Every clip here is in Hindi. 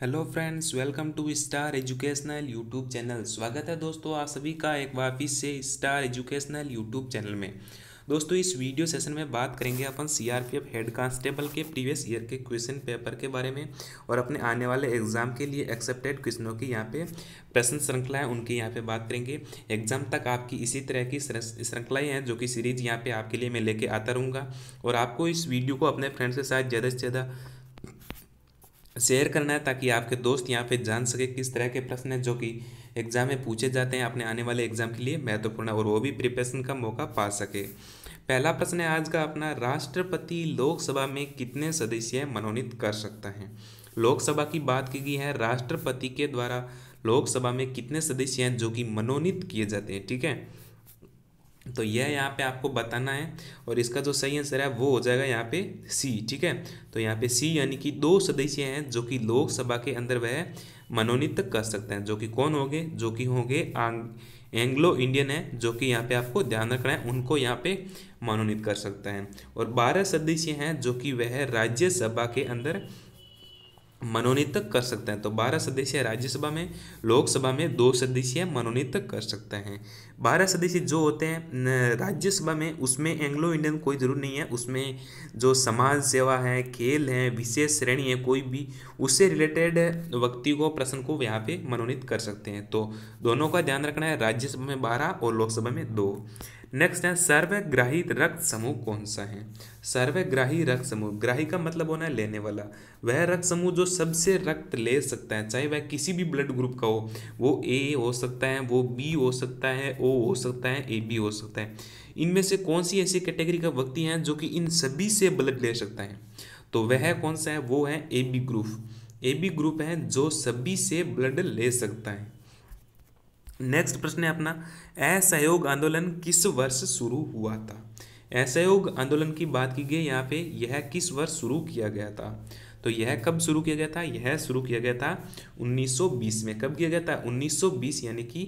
hello friends welcome to star educational YouTube channel स्वागत है दोस्तों आप सभी का एक वापिस से स्टार एजुकेशनल यूट्यूब चैनल में दोस्तों इस वीडियो सेशन में बात करेंगे अपन सीआरपीएफ हेड कांस्टेबल के प्रीवियस ईयर के क्वेश्चन पेपर के बारे में और अपने आने वाले एग्जाम के लिए एक्सेप्टेड क्वेश्चनों की यहाँ पे प्रश्न श्रृंखलाएं उनकी यहाँ पे बात करेंगे एग्जाम तक आपकी इसी तरह की श्रृंखलाएँ हैं जो कि सीरीज यहाँ पे आपके लिए मैं लेके आता रहूँगा और आपको इस वीडियो को अपने फ्रेंड्स के साथ ज़्यादा से ज़्यादा शेयर करना है ताकि आपके दोस्त यहाँ पे जान सके किस तरह के प्रश्न हैं जो कि एग्ज़ाम में पूछे जाते हैं अपने आने वाले एग्ज़ाम के लिए महत्वपूर्ण और वो भी प्रिपरेशन का मौका पा सके पहला प्रश्न है आज का अपना राष्ट्रपति लोकसभा में कितने सदस्य मनोनीत कर सकता है लोकसभा की बात की गई है राष्ट्रपति के द्वारा लोकसभा में कितने सदस्य हैं जो कि मनोनीत किए जाते हैं ठीक है तो यह यहाँ पे आपको बताना है और इसका जो सही आंसर है वो हो जाएगा यहाँ पे सी ठीक है तो यहाँ पे सी यानी कि दो सदस्य हैं जो कि लोकसभा के अंदर वह मनोनीत कर सकते हैं जो कि कौन होंगे जो कि होंगे एंग्लो इंडियन है जो कि यहाँ पे आपको ध्यान रखना है उनको यहाँ पे मनोनीत कर सकते हैं और बारह सदस्य हैं जो कि वह राज्यसभा के अंदर मनोनीत कर सकते हैं तो बारह सदस्य राज्यसभा में लोकसभा में दो सदस्य मनोनीत कर सकते हैं बारह सदस्य जो होते हैं राज्यसभा में उसमें एंग्लो इंडियन कोई ज़रूर नहीं है उसमें जो समाज सेवा है खेल है विशेष श्रेणी है कोई भी उससे रिलेटेड व्यक्ति को प्रश्न को यहाँ पे मनोनीत कर सकते हैं तो दोनों का ध्यान रखना है राज्यसभा में बारह और लोकसभा में दो नेक्स्ट है सर्वग्राही रक्त समूह कौन सा है सर्वग्राही रक्त समूह ग्राही का मतलब होना है लेने वाला वह रक्त समूह जो सबसे रक्त ले सकता है चाहे वह किसी भी ब्लड ग्रुप का हो वो ए हो सकता है वो बी हो सकता है ओ हो सकता है ए बी हो सकता है इनमें से कौन सी ऐसी कैटेगरी का व्यक्ति है जो कि इन सभी से ब्लड ले सकता है तो वह कौन सा है वो है A B group A B group है जो सभी से ब्लड ले सकता है नेक्स्ट प्रश्न है अपना असहयोग आंदोलन किस वर्ष शुरू हुआ था असहयोग आंदोलन की बात की गई यहाँ पे यह किस वर्ष शुरू किया गया था तो यह कब शुरू किया गया था यह शुरू किया गया था 1920 में कब किया गया था 1920 यानी कि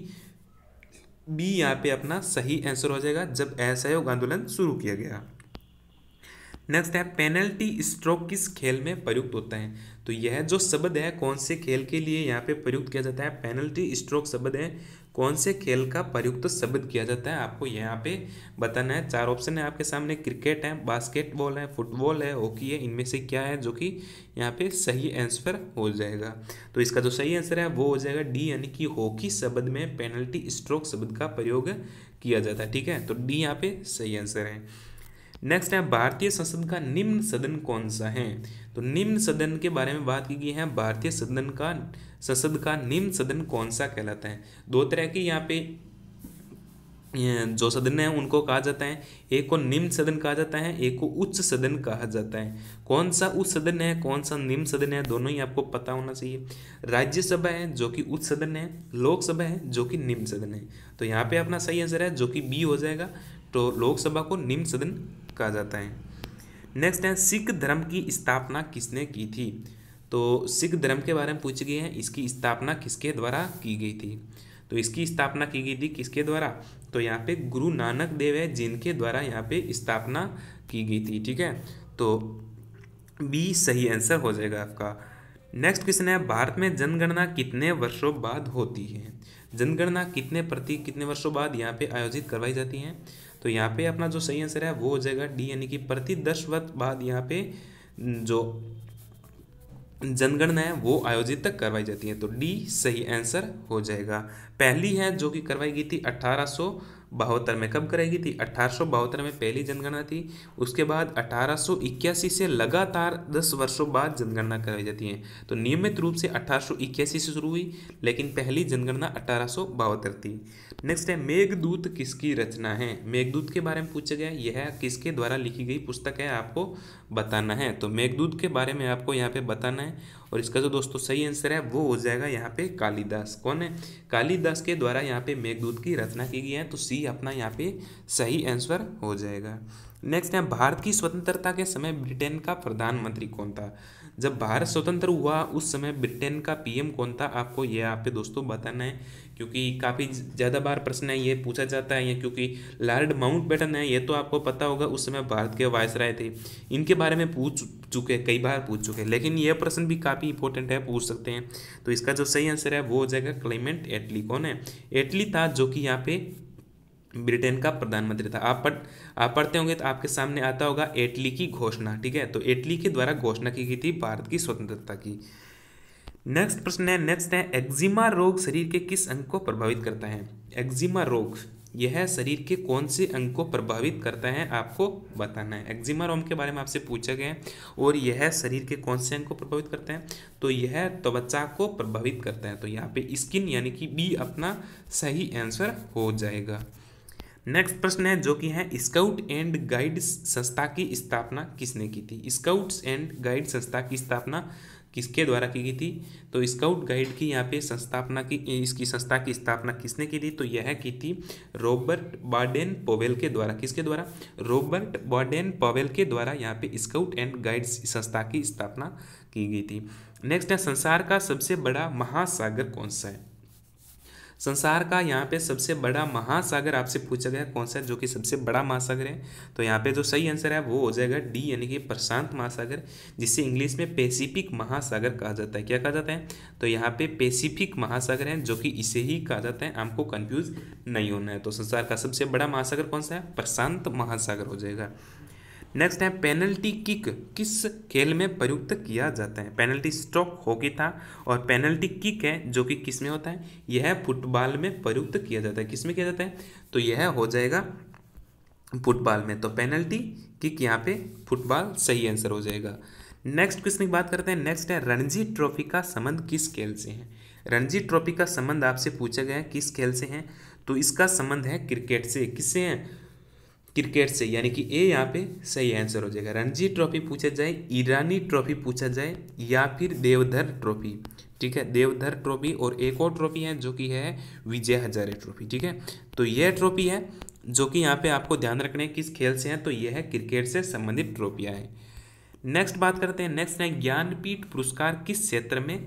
बी यहाँ पे अपना सही आंसर हो जाएगा जब असहयोग आंदोलन शुरू किया गया नेक्स्ट है पेनल्टी स्ट्रोक किस खेल में प्रयुक्त होता है तो यह जो शब्द है कौन से खेल के लिए यहाँ पे प्रयुक्त किया जाता है पेनल्टी स्ट्रोक शब्द है कौन से खेल का प्रयुक्त शब्द किया जाता है आपको यहाँ पे बताना है चार ऑप्शन है आपके सामने क्रिकेट है बास्केटबॉल है फुटबॉल है हॉकी है इनमें से क्या है जो कि यहाँ पे सही आंसर हो जाएगा तो इसका जो सही आंसर है वो हो जाएगा डी यानी कि हॉकी शब्द में पेनल्टी स्ट्रोक शब्द का प्रयोग किया जाता है ठीक है तो डी यहाँ पे सही आंसर है नेक्स्ट है भारतीय संसद का निम्न सदन कौन सा है तो निम्न सदन के बारे में बात की गई है भारतीय सदन का संसद का निम्न सदन कौन सा कहलाता है दो तरह की यहाँ पे जो सदन है उनको कहा जाता है एक को निम्न सदन कहा जाता है एक को उच्च सदन कहा जाता है कौन सा उच्च सदन है कौन सा निम्न सदन है दोनों ही आपको पता होना चाहिए राज्यसभा है जो कि उच्च सदन है लोकसभा है जो कि निम्न सदन है तो यहाँ पे अपना सही आंसर है जो कि बी हो जाएगा तो लोकसभा को निम्न सदन कहा जाता है नेक्स्ट है सिख धर्म की स्थापना किसने की थी तो सिख धर्म के बारे में पूछ गए हैं इसकी स्थापना किसके द्वारा की गई थी तो इसकी स्थापना की गई थी किसके द्वारा तो यहाँ पे गुरु नानक देव है जिनके द्वारा यहाँ पे स्थापना की गई थी ठीक है तो बी सही आंसर हो जाएगा आपका नेक्स्ट क्वेश्चन है भारत में जनगणना कितने वर्षों बाद होती है जनगणना कितने प्रति कितने वर्षों बाद यहाँ पे आयोजित करवाई जाती है तो यहाँ पे अपना जो सही आंसर है वो हो जाएगा डी यानी कि प्रति दस वर्ष बाद यहाँ पे जो जनगणना है वो आयोजित तक करवाई जाती है तो डी सही आंसर हो जाएगा पहली है जो कि करवाई गई थी अट्ठारह बहत्तर में कब कराई थी अठारह में पहली जनगणना थी उसके बाद अठारह से लगातार दस वर्षों बाद जनगणना कराई जाती है तो नियमित रूप से अठारह से शुरू हुई लेकिन पहली जनगणना अठारह थी नेक्स्ट है मेघदूत किसकी रचना है मेघदूत के बारे में पूछा गया यह किसके द्वारा लिखी गई पुस्तक है आपको बताना है तो मेघदूत के बारे में आपको यहाँ पे बताना है और इसका जो दोस्तों सही आंसर है वो हो जाएगा यहाँ पे कालिदास कौन है कालिदास के द्वारा यहाँ पे मेघदूत की रचना की गई है तो सी अपना यहाँ पे सही आंसर हो जाएगा नेक्स्ट है भारत की स्वतंत्रता के समय ब्रिटेन का प्रधानमंत्री कौन था जब भारत स्वतंत्र हुआ उस समय ब्रिटेन का पीएम कौन था आपको यह आप पे दोस्तों बताना है क्योंकि काफ़ी ज़्यादा बार प्रश्न है ये पूछा जाता है या क्योंकि लॉर्ड माउंट बेटन है ये तो आपको पता होगा उस समय भारत के वायस राय थे इनके बारे में पूछ चुके कई बार पूछ चुके लेकिन यह प्रश्न भी काफ़ी इंपॉर्टेंट है पूछ सकते हैं तो इसका जो सही आंसर है वो हो जाएगा क्लाइमेंट एटली कौन है एटली था जो कि यहाँ पे ब्रिटेन का प्रधानमंत्री था आप पढ़ आप पढ़ते होंगे तो आपके सामने आता होगा एटली की घोषणा ठीक है तो एटली के द्वारा घोषणा की गई थी भारत की स्वतंत्रता की नेक्स्ट प्रश्न है नेक्स्ट है एक्जिमा रोग शरीर के किस अंग को प्रभावित करता है एक्जिमा रोग यह शरीर के कौन से अंग को प्रभावित करता है आपको बताना है एक्जिमा रोग के बारे में आपसे पूछा गया है और यह शरीर के कौन से अंग को प्रभावित करता है तो यह त्वचा को प्रभावित करता है तो यहाँ पे स्किन यानी कि बी अपना सही आंसर हो जाएगा नेक्स्ट प्रश्न है जो कि है स्काउट एंड गाइड संस्था की स्थापना किसने की थी स्काउट्स एंड गाइड संस्था की स्थापना किसके द्वारा की गई थी तो स्काउट गाइड की यहाँ पे संस्थापना की इसकी संस्था की स्थापना किसने की थी तो यह की थी रॉबर्ट बार्डेन पोवेल के द्वारा किसके द्वारा रॉबर्ट बार्डेन पोवेल के द्वारा यहाँ पे स्काउट एंड गाइड संस्था की स्थापना की गई थी नेक्स्ट है संसार का सबसे बड़ा महासागर कौन सा है संसार का यहाँ पे सबसे बड़ा महासागर आपसे पूछा गया कौन सा जो कि सबसे बड़ा महासागर है तो यहाँ पे जो सही आंसर है वो हो जाएगा डी यानी कि प्रशांत महासागर जिसे इंग्लिश में पेसिफिक महासागर कहा जाता है क्या कहा जाता है तो यहाँ पे पेसिफिक महासागर है जो कि इसे ही कहा जाता है आपको कन्फ्यूज नहीं होना है तो संसार का सबसे बड़ा महासागर कौन सा है प्रशांत महासागर हो जाएगा नेक्स्ट है पेनल्टी किक किस खेल में प्रयुक्त किया जाता है पेनल्टी स्ट्रोक हॉकी था और पेनल्टी किक है जो कि किस में होता है यह फुटबॉल में प्रयुक्त किया जाता है किस में किया जाता है तो यह हो जाएगा फुटबॉल में तो पेनल्टी किक यहाँ पे फुटबॉल सही आंसर हो जाएगा नेक्स्ट क्वेश्चन की बात करते हैं नेक्स्ट है रणजी ट्रॉफी का संबंध किस खेल से है रणजी ट्रॉफी का संबंध आपसे पूछा गया है किस खेल से है तो इसका संबंध है क्रिकेट से किससे है क्रिकेट से यानी कि ए यहाँ पे सही आंसर हो जाएगा रणजी ट्रॉफी पूछा जाए ईरानी ट्रॉफी पूछा जाए या फिर देवधर ट्रॉफी ठीक है देवधर ट्रॉफी और एक और ट्रॉफी है जो कि है विजय हजारे ट्रॉफी ठीक है तो यह ट्रॉफी है जो कि यहाँ पे आपको ध्यान रखना है किस खेल से है तो यह है क्रिकेट से संबंधित ट्रॉफियाँ हैं नेक्स्ट बात करते हैं नेक्स्ट है ज्ञानपीठ पुरस्कार किस क्षेत्र में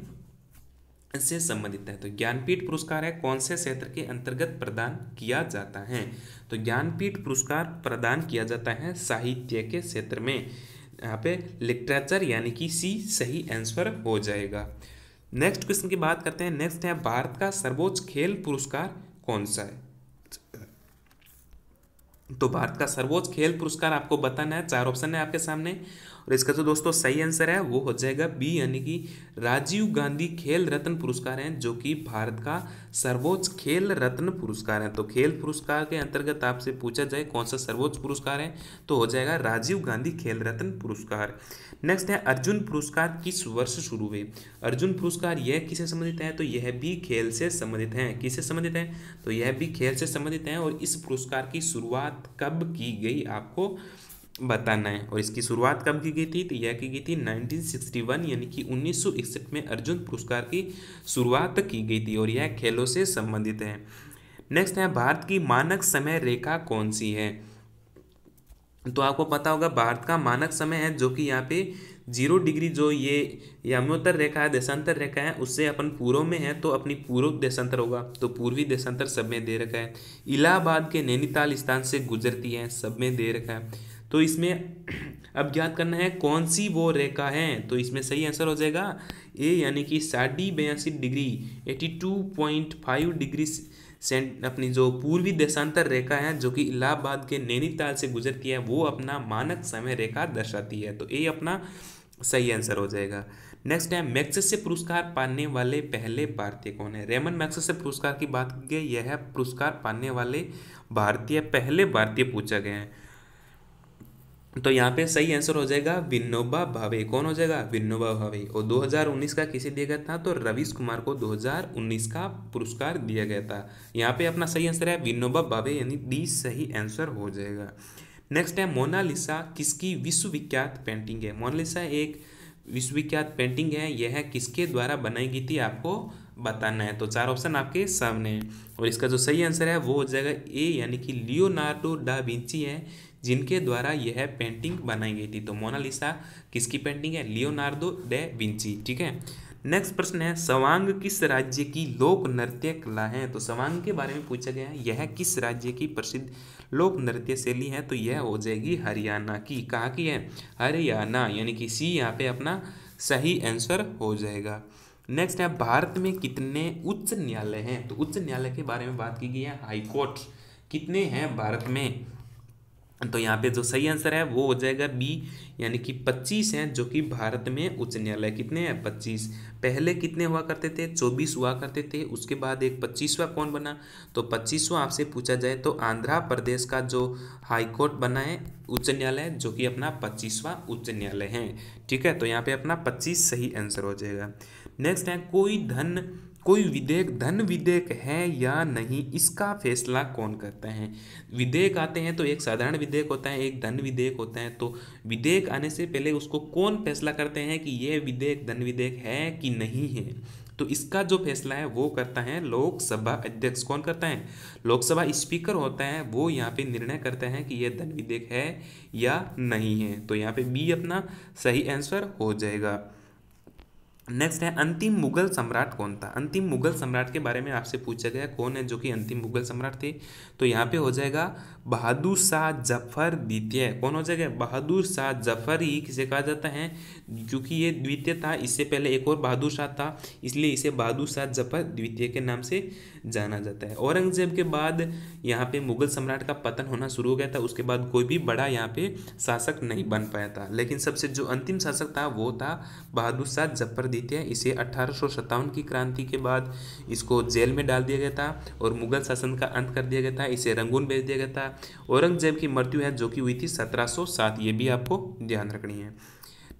से संबंधित है तो ज्ञानपीठ पुरस्कार है कौन से क्षेत्र के अंतर्गत प्रदान किया जाता है तो ज्ञानपीठ पुरस्कार प्रदान किया जाता है साहित्य के क्षेत्र में यहाँ पे लिटरेचर यानी कि सी सही आंसर हो जाएगा नेक्स्ट क्वेश्चन की बात करते हैं नेक्स्ट है भारत का सर्वोच्च खेल पुरस्कार कौन सा है तो भारत का सर्वोच्च खेल पुरस्कार आपको बताना है चार ऑप्शन है आपके सामने और इसका जो तो दोस्तों सही आंसर है वो हो जाएगा बी यानी कि राजीव गांधी खेल रत्न पुरस्कार हैं जो कि भारत का सर्वोच्च खेल रत्न पुरस्कार है तो खेल पुरस्कार के अंतर्गत आपसे पूछा जाए कौन सा सर्वोच्च पुरस्कार है तो हो जाएगा राजीव गांधी खेल रत्न पुरस्कार नेक्स्ट है अर्जुन पुरस्कार किस वर्ष शुरू हुए अर्जुन पुरस्कार यह किसे संबंधित है तो यह भी खेल से संबंधित है किसे संबंधित है तो यह भी खेल से संबंधित है और इस पुरस्कार की शुरुआत कब की गई आपको बताना है और इसकी शुरुआत कब की गई थी तो यह की गई थी 1961 यानी कि 1961 में अर्जुन पुरस्कार की शुरुआत की गई थी और यह खेलों से संबंधित है नेक्स्ट है भारत की मानक समय रेखा कौन सी है तो आपको पता होगा भारत का मानक समय है जो कि यहाँ पे जीरो डिग्री जो ये यमोत्तर रेखा है देशांतर रेखा है उससे अपन पूर्व में है तो अपनी पूर्व देशांतर होगा तो पूर्वी देशांतर सब में दे रखा है इलाहाबाद के नैनीताल स्थान से गुजरती है सब में दे रखा है तो इसमें अब ज्ञात करना है कौन सी वो रेखा है तो इसमें सही आंसर हो जाएगा ए यानी कि साढ़ी बयासी degree eighty two point five degree सेंट अपनी जो पूर्वी देशांतर रेखा है जो कि इलाहाबाद के नैनीताल से गुजरती है वो अपना मानक समय रेखा दर्शाती है तो ये अपना सही आंसर हो जाएगा नेक्स्ट है मैक्सेस से पुरस्कार पाने वाले पहले भारतीय कौन है रेमन मैक्सेस से पुरस्कार की बात की गई यह पुरस्कार पाने वाले भारतीय पहले भारतीय पूछा गया है तो यहाँ पे सही आंसर हो जाएगा विनोबा भावे कौन हो जाएगा विनोबा भावे और 2019 का किसे दिया गया था तो रवीश कुमार को 2019 का पुरस्कार दिया गया था यहाँ पे अपना सही आंसर है विनोबा भावे यानी डी सही आंसर हो जाएगा नेक्स्ट है मोनालिसा किसकी विश्वविख्यात पेंटिंग है मोनालिसा एक विश्वविख्यात पेंटिंग है यह है किसके द्वारा बनाई गई थी आपको बताना है तो चार ऑप्शन आपके सामने हैं और इसका जो सही आंसर है वो हो जाएगा ए यानी कि लियोनार्डो डा विंची है जिनके द्वारा यह पेंटिंग बनाई गई थी तो मोनालिसा किसकी पेंटिंग है लियोनार्डो डे विंची ठीक है नेक्स्ट प्रश्न है सवांग किस राज्य की लोक नृत्य कला है तो सवांग के बारे में पूछा गया है यह किस राज्य की प्रसिद्ध लोक नृत्य शैली है तो यह हो जाएगी हरियाणा की कहा की है हरियाणा यानी कि सी यहाँ पे अपना सही आंसर हो जाएगा नेक्स्ट है भारत में कितने उच्च न्यायालय हैं तो उच्च न्यायालय के बारे में बात की गई है हाईकोर्ट कितने हैं भारत में तो यहाँ पे जो सही आंसर है वो हो जाएगा बी यानी कि 25 हैं जो कि भारत में उच्च न्यायालय कितने हैं 25 पहले कितने हुआ करते थे 24 हुआ करते थे उसके बाद एक 25वां कौन बना तो 25वां आपसे पूछा जाए तो आंध्र प्रदेश का जो हाई कोर्ट बना है उच्च न्यायालय जो कि अपना 25वां उच्च न्यायालय है ठीक है तो यहाँ पे अपना पच्चीस सही आंसर हो जाएगा नेक्स्ट है कोई धन कोई विधेयक धन विधेयक है या नहीं इसका फैसला कौन करता है विधेयक आते हैं तो एक साधारण विधेयक होता है एक धन विधेयक होता है तो विधेयक आने से पहले उसको कौन फैसला करते हैं कि यह विधेयक धन विधेयक है कि नहीं है तो इसका जो फैसला है वो करता है लोकसभा अध्यक्ष कौन करता है लोकसभा स्पीकर होता है वो यहाँ पे निर्णय करता है कि यह धन विधेयक है या नहीं है तो यहाँ पे बी अपना सही आंसर हो जाएगा नेक्स्ट है अंतिम मुगल सम्राट कौन था अंतिम मुगल सम्राट के बारे में आपसे पूछा गया कौन है जो कि अंतिम मुगल सम्राट थे तो यहाँ पे हो जाएगा बहादुर शाह जफर द्वितीय कौन हो जाएगा बहादुर शाह जफर ही किसे कहा जाता है क्योंकि ये द्वितीय था इससे पहले एक और बहादुर शाह था इसलिए इसे बहादुर शाह जफर द्वितीय के नाम से जाना जाता है औरंगजेब के बाद यहाँ पे मुगल सम्राट का पतन होना शुरू हो गया था उसके बाद कोई भी बड़ा यहाँ पे शासक नहीं बन पाया था लेकिन सबसे जो अंतिम शासक था वो था बहादुर शाह जफर द्वितीय इसे अठारह की क्रांति के बाद इसको जेल में डाल दिया गया था और मुगल शासन का अंत कर दिया गया था इसे रंगून भेज दिया गया था औरंगजेब की मृत्यु है जो कि हुई थी 1707 ये भी आपको ध्यान रखनी है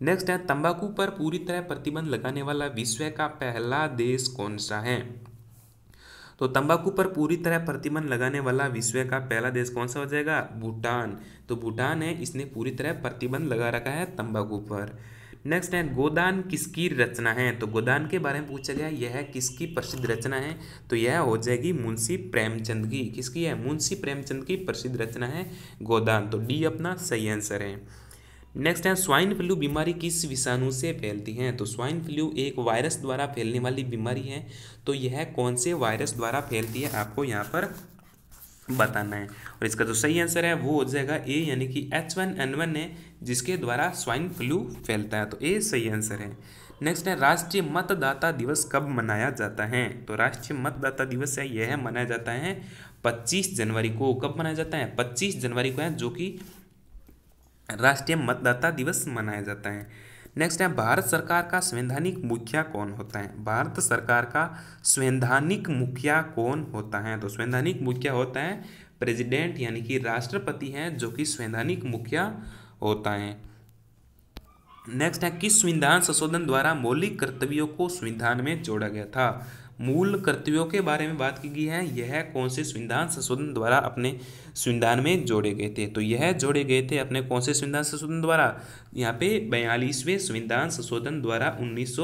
नेक्स्ट है तंबाकू पर पूरी तरह प्रतिबंध लगाने वाला विश्व का पहला देश कौन सा है तो तंबाकू पर पूरी तरह प्रतिबंध लगाने वाला विश्व का पहला देश कौन सा हो जाएगा भूटान तो भूटान है इसने पूरी तरह प्रतिबंध लगा रखा है तंबाकू पर नेक्स्ट है गोदान किसकी रचना है तो गोदान के बारे में पूछा गया यह किसकी प्रसिद्ध रचना है तो यह हो जाएगी मुंशी प्रेमचंद की किसकी है मुंशी प्रेमचंद की प्रसिद्ध रचना है गोदान तो डी अपना सही आंसर है नेक्स्ट है स्वाइन फ्लू बीमारी किस विषाणु से फैलती है तो स्वाइन फ्लू एक वायरस द्वारा फैलने वाली बीमारी है तो यह कौन से वायरस द्वारा फैलती है आपको यहाँ पर बताना है और इसका जो सही आंसर है वो हो जाएगा ए यानी कि एच वन एन वन है जिसके द्वारा स्वाइन फ्लू फैलता है तो ए सही आंसर है नेक्स्ट है राष्ट्रीय मतदाता दिवस कब मनाया जाता है तो राष्ट्रीय मतदाता दिवस है यह मनाया जाता है 25 जनवरी को कब मनाया जाता है 25 जनवरी को है जो कि राष्ट्रीय मतदाता दिवस मनाया जाता है नेक्स्ट है भारत सरकार का संवैधानिक मुखिया कौन होता है भारत सरकार का संवैधानिक मुखिया कौन होता है तो संवैधानिक मुखिया होता है प्रेसिडेंट यानी कि राष्ट्रपति है जो कि संवैधानिक मुखिया होता है नेक्स्ट है किस संविधान संशोधन द्वारा मौलिक कर्तव्यों को संविधान में जोड़ा गया था मूल कर्तव्यों के बारे में बात की गई है यह कौन से संविधान संशोधन द्वारा अपने संविधान में जोड़े गए थे तो यह जोड़े गए थे अपने कौन से संविधान संशोधन द्वारा यहाँ पे बयालीसवें संविधान संशोधन द्वारा उन्नीस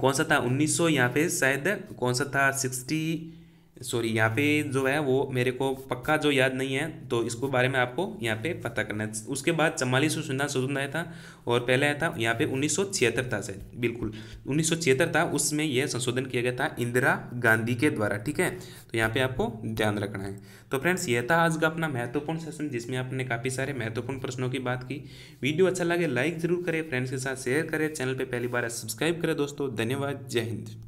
कौन सा था उन्नीस सौ यहाँ पे शायद कौन सा था सिक्सटी सॉरी यहाँ पे जो है वो मेरे को पक्का जो याद नहीं है तो इसको बारे में आपको यहाँ पे पता करना है उसके बाद चवालीस सौ सुनना स्वतंत्र आया था और पहले आया था यहाँ पे उन्नीस था शायद बिल्कुल उन्नीस था उसमें यह संशोधन किया गया था इंदिरा गांधी के द्वारा ठीक है तो यहाँ पे आपको ध्यान रखना है तो फ्रेंड्स यह था आज का अपना महत्वपूर्ण सेशन जिसमें आपने काफ़ी सारे महत्वपूर्ण प्रश्नों की बात की वीडियो अच्छा लगे लाइक ज़रूर करें फ्रेंड्स के साथ शेयर करें चैनल पर पहली बार सब्सक्राइब करें दोस्तों धन्यवाद जय हिंद